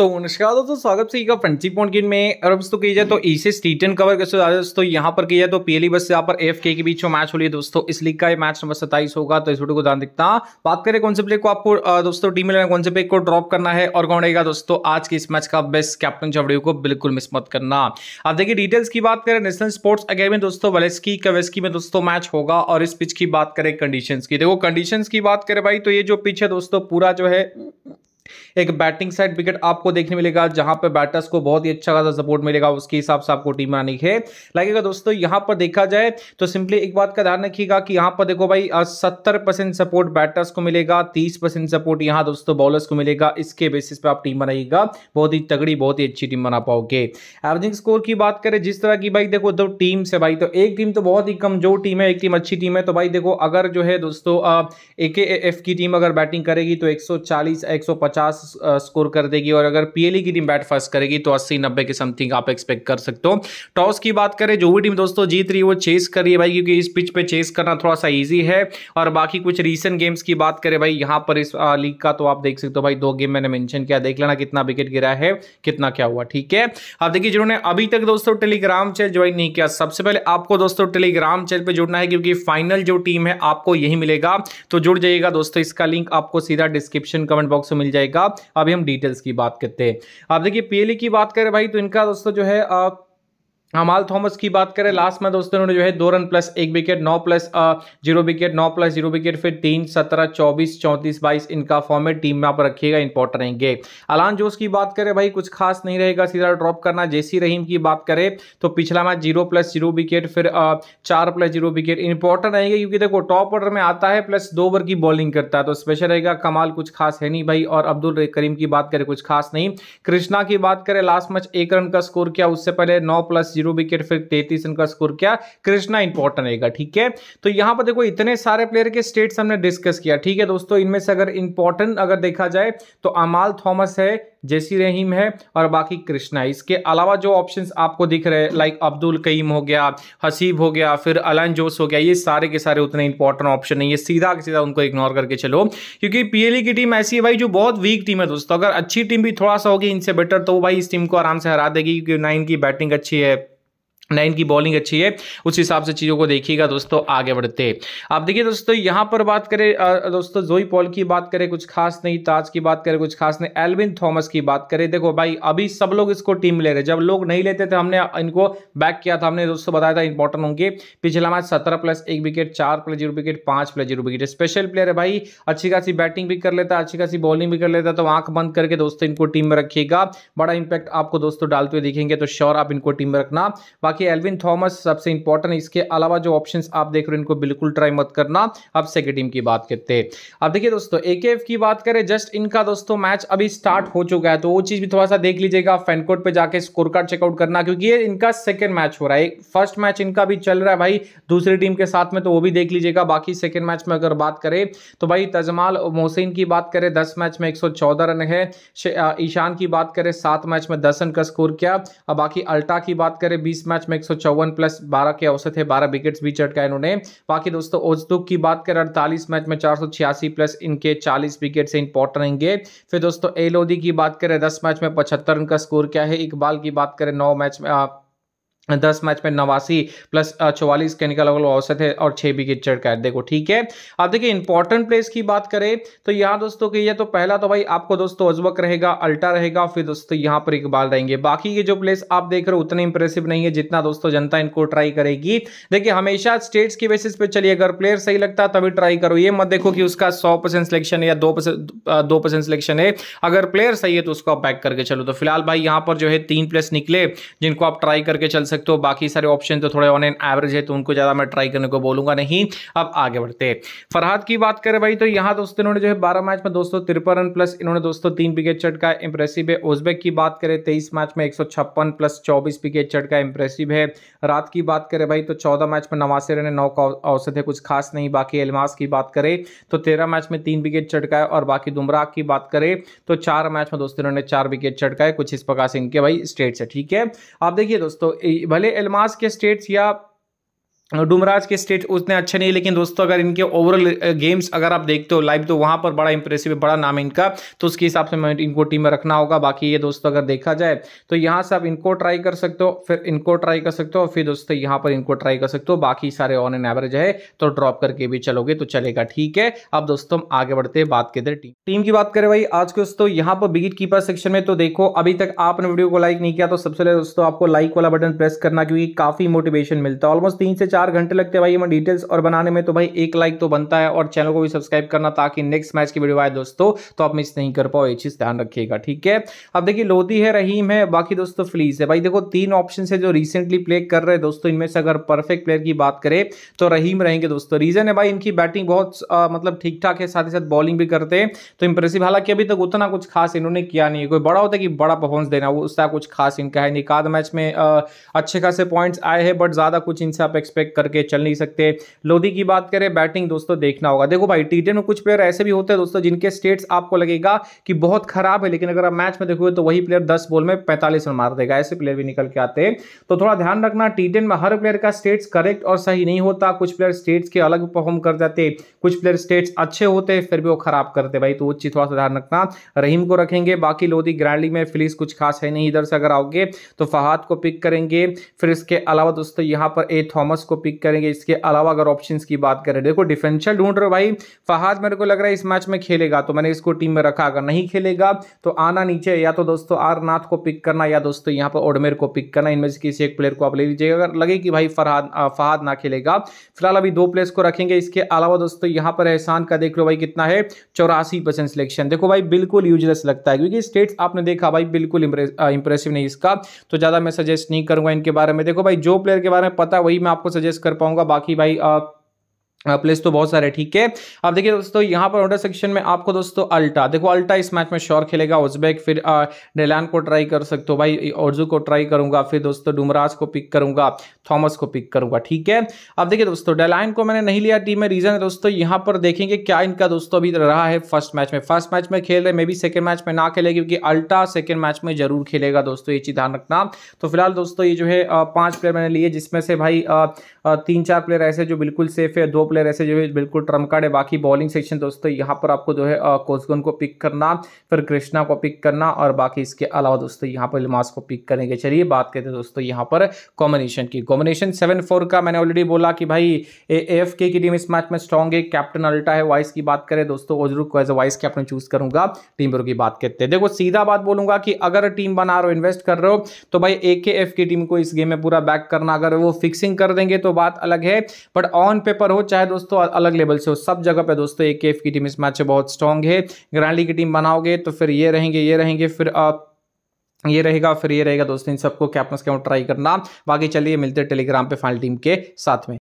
तो नमस्कार दोस्तों स्वागत है फ्रेंडशिप पॉइंट किट में और अब दोस्तों की जाए तो ईसीस स्टीटन टेन कवर कैसे दोस्तों यहाँ पर की जाए तो पीएली बस यहाँ पर एफ के बीच में मैच हो रही दोस्तों इस लीग का ये मैच नंबर सत्ताईस होगा तो इस वीडियो को ध्यान दिखता बात करें कौन से प्लेयर को आपको दोस्तों टीम में कौन से प्लेयर को ड्रॉप करना है और कौन रहेगा दोस्तों आज के इस मैच का बेस्ट कैप्टन वीडियो को बिल्कुल मिस मत करना अब देखिए डिटेल्स की बात करें नेशनल स्पोर्ट्स अकेडमी दोस्तों वलेस्की कवेस्की में दोस्तों मैच होगा और इस पिच की बात करें कंडीशन की देखो कंडीशन की बात करें भाई तो ये जो पिच है दोस्तों पूरा जो है एक बैटिंग साइड विकेट आपको देखने मिलेगा जहां पर बैटर्स को बहुत ही अच्छा खासा सपोर्ट मिलेगा उसके हिसाब से आपको टीम बनानी है लगेगा दोस्तों यहां पर देखा जाए तो सिंपली एक बात का ध्यान रखिएगा कि यहां पर देखो भाई सत्तर परसेंट सपोर्ट बैटर्स को मिलेगा तीस परसेंट सपोर्ट यहां दोस्तों बॉलर्स को मिलेगा इसके बेसिस पर आप टीम बनाइएगा बहुत ही तगड़ी बहुत ही अच्छी टीम बना पाओगे एवरेजिंग स्कोर की बात करें जिस तरह की भाई देखो दो टीम से भाई तो एक टीम तो बहुत ही कमजोर टीम है एक टीम अच्छी टीम है तो भाई देखो अगर जो है दोस्तों एके एफ की टीम अगर बैटिंग करेगी तो एक सौ पचास स्कोर कर देगी और अगर पीएलई e की टीम बैट फर्स्ट करेगी तो अस्सी नब्बे के समथिंग आप एक्सपेक्ट कर सकते हो टॉस की बात करें जो भी टीम दोस्तों जीत रही है वो चेस कर रही है भाई क्योंकि इस पिच पे चेस करना थोड़ा सा ईजी है और बाकी कुछ रिसेंट गेम्स की बात करें भाई यहाँ पर इस लीग का तो आप देख सकते हो भाई दो गेम मैंने मैंशन किया देख लेना कितना विकेट गिरा है कितना क्या हुआ ठीक है अब देखिए जिन्होंने अभी तक दोस्तों टेलीग्राम चैनल ज्वाइन नहीं किया सबसे पहले आपको दोस्तों टेलीग्राम चैनल पर जुड़ना है क्योंकि फाइनल जो टीम है आपको यही मिलेगा तो जुड़ जाइएगा दोस्तों इसका लिंक आपको सीधा डिस्क्रिप्शन कमेंट बॉक्स में मिल जाएगा रहेगा अभी हम डिटेल्स की बात करते हैं आप देखिए पीएलई e की बात करें भाई तो इनका दोस्तों जो है हमाल थॉमस की बात करें लास्ट में दोस्तों उन्होंने जो है दो रन प्लस एक विकेट नौ प्लस जीरो विकेट नौ प्लस जीरो विकेट फिर तीन सत्रह चौबीस चौंतीस बाईस इनका फॉर्मेट टीम में आप रखिएगा इंपॉर्टेंट रहेंगे अलान जोश की बात करें भाई कुछ खास नहीं रहेगा सीधा ड्रॉप करना जेसी रहीम की बात करें तो पिछला match zero plus zero wicket फिर चार प्लस जीरो विकेट इंपॉर्टेंट रहेंगे क्योंकि देखो टॉप ऑर्डर में आता है प्लस दो ओवर की बॉलिंग करता है तो स्पेशल रहेगा कमाल कुछ खास है नहीं भाई और अब्दुल करीम की बात करें कुछ खास नहीं कृष्णा की बात करें लास्ट मैच एक रन का स्कोर किया उससे पहले नौ प्लस जीरो विकेट फिर तैतीस का स्कोर क्या कृष्णा इंपॉर्टेंट रहेगा ठीक है तो यहां पर देखो इतने सारे प्लेयर के स्टेट्स हमने डिस्कस किया ठीक है दोस्तों इनमें से अगर इंपॉर्टेंट अगर देखा जाए तो अमाल थॉमस है जेसी रहीम है और बाकी कृष्णा इसके अलावा जो ऑप्शन आपको दिख रहे हैं लाइक अब्दुल कईम हो गया हसीब हो गया फिर अलन जोस हो गया ये सारे के सारे उतने इंपॉर्टेंट ऑप्शन नहीं है सीधा के सीधा उनको इग्नोर करके चलो क्योंकि पीएलई e की टीम ऐसी है भाई जो बहुत वीक टीम है दोस्तों अगर अच्छी टीम भी थोड़ा सा होगी इनसे बेटर तो भाई इस टीम को आराम से हरा देगी क्योंकि नाइन की बैटिंग अच्छी है नाइन की बॉलिंग अच्छी है उस हिसाब से चीज़ों को देखिएगा दोस्तों आगे बढ़ते आप देखिए दोस्तों यहाँ पर बात करें दोस्तों जोई पॉल की बात करें कुछ खास नहीं ताज की बात करें कुछ खास नहीं एल्विन थॉमस की बात करें देखो भाई अभी सब लोग इसको टीम ले रहे जब लोग नहीं लेते थे हमने इनको बैक किया था हमने दोस्तों बताया था इंपॉर्टेंट होंगे पिछला मैच सत्रह प्लस एक विकेट चार प्लस जीरो विकेट पाँच plus zero wicket special player है भाई अच्छी खासी बैटिंग भी कर लेता अच्छी खासी बॉलिंग भी कर लेता तो आंख बंद करके दोस्तों इनको टीम में रखिएगा बड़ा इंपैक्ट आपको दोस्तों डालते हुए दिखेंगे तो श्योर आप इनको टीम में रखना बाकी बाकी एल्विन थॉमस सबसे इंपॉर्टेंट इसके अलावा जो ऑप्शन आप देख रहे हो इनको बिल्कुल ट्राई मत करना अब सेकेंड टीम की बात करते हैं अब देखिए दोस्तों ए की बात करें जस्ट इनका दोस्तों मैच अभी स्टार्ट हो चुका है तो वो चीज़ भी थोड़ा सा देख लीजिएगा फैनकोट पर जाकर स्कोर कार्ड चेकआउट करना क्योंकि ये इनका सेकेंड मैच हो रहा है फर्स्ट मैच इनका भी चल रहा है भाई दूसरी टीम के साथ में तो वो भी देख लीजिएगा बाकी सेकेंड मैच में अगर बात करें तो भाई तजमाल मोहसिन की बात करें दस मैच में एक रन है ईशान की बात करें सात मैच में दस रन का स्कोर किया और बाकी अल्टा की बात करें बीस मैच में एक प्लस बारह के औसत है बारह विकेट्स भी चटका इन्होंने बाकी दोस्तों ओजदुक की बात करें अड़तालीस मैच में चार प्लस इनके चालीस विकेट से इंपॉर्टेंट रहेंगे फिर दोस्तों एलोदी की बात करें दस मैच में पचहत्तर इनका स्कोर क्या है इकबाल की बात करें नौ मैच में आप दस मैच में नवासी प्लस चौवालीस के निकल औसत है और छः विकेट चढ़कर देखो ठीक है अब देखिए इंपॉर्टेंट प्लेस की बात करें तो यहाँ दोस्तों की ये तो पहला तो भाई आपको दोस्तों अजबक रहेगा अल्टा रहेगा फिर दोस्तों यहाँ पर इकबाल रहेंगे बाकी के जो प्लेस आप देख रहे हो उतने इंप्रेसिव नहीं है जितना दोस्तों जनता इनको ट्राई करेगी देखिए हमेशा स्टेट्स की बेसिस पे चलिए अगर प्लेयर सही लगता है तभी ट्राई करो ये मत देखो कि उसका सौ परसेंट सिलेक्शन या दो परसेंट सिलेक्शन है अगर प्लेयर सही है तो उसको आप बैक करके चलो तो फिलहाल भाई यहाँ पर जो है तीन प्लेस निकले जिनको आप ट्राई करके चल सकते सकते हो बाकी सारे ऑप्शन तो थोड़े ऑन एंड एवरेज है तो उनको ज़्यादा मैं ट्राई करने को बोलूंगा नहीं अब आगे बढ़ते फरहाद की बात करें भाई तो यहाँ दोस्तों इन्होंने जो है बारह मैच में दोस्तों तिरपन रन प्लस इन्होंने दोस्तों तीन विकेट चटका इंप्रेसिव है ओजबेक की बात करें तेईस मैच में एक प्लस चौबीस विकेट चटका इंप्रेसिव है रात की बात करें भाई तो चौदह मैच में नवासी रन नौ का औसत है कुछ खास नहीं बाकी एलमास की बात करें तो तेरह मैच में तीन विकेट चटकाए और बाकी दुमराह की बात करें तो चार मैच में दोस्तों इन्होंने चार विकेट चटकाए कुछ इस प्रकार से इनके भाई स्टेट से ठीक है आप देखिए दोस्तों भले एलमास के स्टेट्स या डुमराज के स्टेट उतने अच्छे नहीं लेकिन दोस्तों अगर इनके ओवरऑल गेम्स अगर आप देखते हो लाइव तो वहाँ पर बड़ा इंप्रेसिव है बड़ा नाम है इनका तो उसके हिसाब से मैं इनको टीम में रखना होगा बाकी ये दोस्तों अगर देखा जाए तो यहाँ से आप इनको ट्राई कर सकते हो फिर इनको ट्राई कर सकते हो फिर दोस्तों यहाँ पर इनको ट्राई कर सकते हो बाकी सारे ऑन एंड एवरेज है तो ड्रॉप करके भी चलोगे तो चलेगा ठीक है अब दोस्तों हम आगे बढ़ते हैं बात के टीम टीम की बात करें भाई आज के दोस्तों यहाँ पर बिगिट कीपर सेक्शन में तो देखो अभी तक आपने वीडियो को लाइक नहीं किया तो सबसे पहले दोस्तों आपको लाइक वाला बटन प्रेस करना क्योंकि काफी मोटिवेशन मिलता है ऑलमोस्ट तीन से चार चार घंटे लगते हैं भाई हमें डिटेल्स और बनाने में तो भाई एक लाइक तो बनता है और चैनल को भी सब्सक्राइब करना ताकि नेक्स्ट मैच की वीडियो आए दोस्तों तो आप मिस नहीं कर पाओ ये चीज़ ध्यान रखिएगा ठीक है अब देखिए लोधी है रहीम है बाकी दोस्तों फ्लीस है भाई देखो तीन ऑप्शन है जो रिसेंटली प्ले कर रहे हैं दोस्तों इनमें से अगर परफेक्ट प्लेयर की बात करें तो रहीम रहेंगे दोस्तों रीजन है भाई इनकी बैटिंग बहुत मतलब ठीक ठाक है साथ ही साथ बॉलिंग भी करते हैं तो इंप्रेसिव हालांकि अभी तक उतना कुछ खास इन्होंने किया नहीं है कोई बड़ा होता है कि बड़ा परफॉर्मेंस देना वो उसका कुछ खास इनका है निकाद मैच में अच्छे खासे पॉइंट्स आए हैं बट ज़्यादा कुछ इनसे आप एक्सपेक्ट करके चल नहीं सकते लोधी की बात करें बैटिंग दोस्तों देखना होगा देखो भाई टी में कुछ प्लेयर ऐसे भी होते हैं दोस्तों जिनके स्टेट्स आपको लगेगा कि बहुत खराब है लेकिन अगर आप मैच में देखोगे तो वही प्लेयर दस बॉल में पैंतालीस रन मार देगा ऐसे प्लेयर भी निकल के आते हैं तो थोड़ा ध्यान रखना टी में हर प्लेयर का स्टेट्स करेक्ट और सही नहीं होता कुछ प्लेयर स्टेट्स के अलग परफॉर्म कर जाते कुछ प्लेयर स्टेट्स अच्छे होते हैं फिर भी वो खराब करते भाई तो वो चीज़ थोड़ा सा ध्यान रखना रहीम को रखेंगे बाकी लोधी ग्रैंड लीग में फिलिस कुछ खास है नहीं इधर से अगर आओगे तो फहाद को पिक करेंगे फिर इसके अलावा दोस्तों यहां पर ए थॉमस को पिक करेंगे इसके अलावा अगर ऑप्शन की बात करें देखो डिफेंशियल ढूंढ रहे हो भाई फहाद मेरे को लग रहा है इस मैच में खेलेगा तो मैंने इसको टीम में रखा अगर नहीं खेलेगा तो आना नीचे या तो दोस्तों आर नाथ को पिक करना या दोस्तों यहाँ पर ओडमेर को पिक करना इनमें से किसी एक प्लेयर को आप ले लीजिएगा अगर लगे कि भाई फरहाद फहाद ना खेलेगा फिलहाल अभी दो प्लेयर्स को रखेंगे इसके अलावा दोस्तों यहाँ पर एहसान का देख लो भाई कितना है चौरासी सिलेक्शन देखो भाई बिल्कुल यूजलेस लगता है क्योंकि स्टेट्स आपने देखा भाई बिल्कुल इंप्रेसिव नहीं इसका तो ज़्यादा मैं सजेस्ट नहीं करूँगा इनके बारे में देखो भाई जो प्लेयर के बारे में पता वही मैं आपको सजेस्ट सजेस्ट कर पाऊंगा बाकी भाई आप प्लेस तो बहुत सारे ठीक है अब देखिए दोस्तों यहाँ पर ऑर्डर सेक्शन में आपको दोस्तों अल्टा देखो अल्टा इस मैच में शोर खेलेगा उज्बेक फिर डेलान को ट्राई कर सकते हो भाई ओर्जू को ट्राई करूंगा फिर दोस्तों डुमराज को पिक करूंगा थॉमस को पिक करूंगा ठीक है अब देखिए दोस्तों डेलाइन को मैंने नहीं लिया टीम में रीजन है दोस्तों यहाँ पर देखेंगे क्या इनका दोस्तों अभी रहा है फर्स्ट मैच में फर्स्ट मैच में खेल रहे मे बी सेकेंड मैच में ना खेले क्योंकि अल्टा सेकेंड मैच में जरूर खेलेगा दोस्तों ये चीज ध्यान रखना तो फिलहाल दोस्तों ये जो है पांच प्लेयर मैंने लिए जिसमें से भाई तीन चार प्लेयर ऐसे जो बिल्कुल सेफ है दो प्लेयर ऐसे जो है बिल्कुल ट्रम कार्ड है बाकी बॉलिंग सेक्शन दोस्तों यहाँ पर आपको जो है कोसगन को पिक करना फिर कृष्णा को पिक करना और बाकी इसके अलावा दोस्तों यहाँ पर लिमास को पिक करेंगे चलिए बात करते हैं दोस्तों यहाँ पर कॉम्बिनेशन की कॉम्बिनेशन सेवन फोर का मैंने ऑलरेडी बोला कि भाई एफ के की टीम इस मैच में स्ट्रॉन्ग है कैप्टन अल्टा है वाइस की बात करें दोस्तों ओजरू को as a vice captain choose करूंगा टीम की बात करते हैं देखो सीधा बात बोलूंगा कि अगर टीम बना रहे हो इन्वेस्ट कर रहे हो तो भाई ए के एफ की टीम को इस गेम में पूरा बैक करना अगर वो फिक्सिंग कर देंगे तो बात अलग है बट ऑन पेपर हो चाहे चाहे दोस्तों अलग लेवल से हो सब जगह पे दोस्तों एक एफ की टीम इस मैच में बहुत स्ट्रांग है ग्रैंडली की टीम बनाओगे तो फिर ये रहेंगे ये रहेंगे फिर आप ये रहेगा फिर ये रहेगा दोस्तों इन सबको कैप्टन कैम ट्राई करना बाकी चलिए मिलते हैं टेलीग्राम पे फाइनल टीम के साथ में